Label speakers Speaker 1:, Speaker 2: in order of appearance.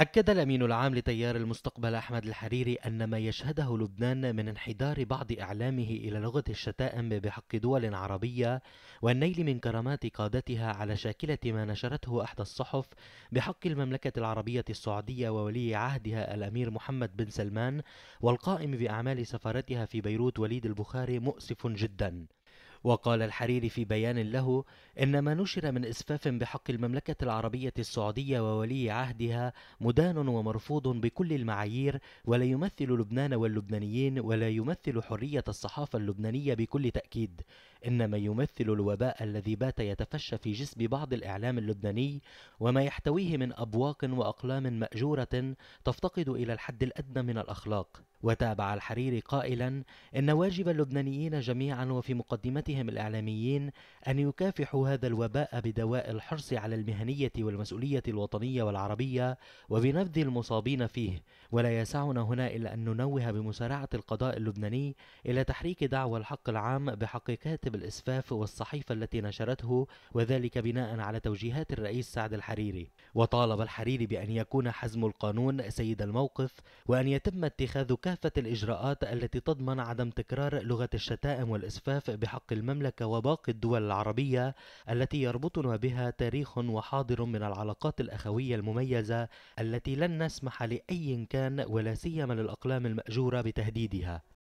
Speaker 1: أكد الأمين العام لتيار المستقبل أحمد الحريري أن ما يشهده لبنان من انحدار بعض إعلامه إلى لغة الشتائم بحق دول عربية والنيل من كرامات قادتها على شاكلة ما نشرته أحدى الصحف بحق المملكة العربية السعودية وولي عهدها الأمير محمد بن سلمان والقائم بأعمال سفارتها في بيروت وليد البخاري مؤسف جداً وقال الحريري في بيان له إن ما نشر من إسفاف بحق المملكة العربية السعودية وولي عهدها مدان ومرفوض بكل المعايير ولا يمثل لبنان واللبنانيين ولا يمثل حرية الصحافة اللبنانية بكل تأكيد إنما يمثل الوباء الذي بات يتفشى في جسم بعض الإعلام اللبناني وما يحتويه من أبواق وأقلام مأجورة تفتقد إلى الحد الأدنى من الأخلاق وتابع الحريري قائلا إن واجب اللبنانيين جميعا وفي مقدمتهم الإعلاميين أن يكافحوا هذا الوباء بدواء الحرص على المهنية والمسؤولية الوطنية والعربية وبنبذ المصابين فيه ولا يسعنا هنا إلا أن ننوه بمسارعة القضاء اللبناني إلى تحريك دعوى الحق العام بحق كاتب الإسفاف والصحيفة التي نشرته وذلك بناء على توجيهات الرئيس سعد الحريري وطالب الحريري بأن يكون حزم القانون سيد الموقف وأن يتم اتخاذ كافة الإجراءات التي تضمن عدم تكرار لغة الشتائم والإسفاف بحق المملكة وباقي الدول العربية التي يربطنا بها تاريخ وحاضر من العلاقات الأخوية المميزة التي لن نسمح لأي كان ولا سيما للأقلام المأجورة بتهديدها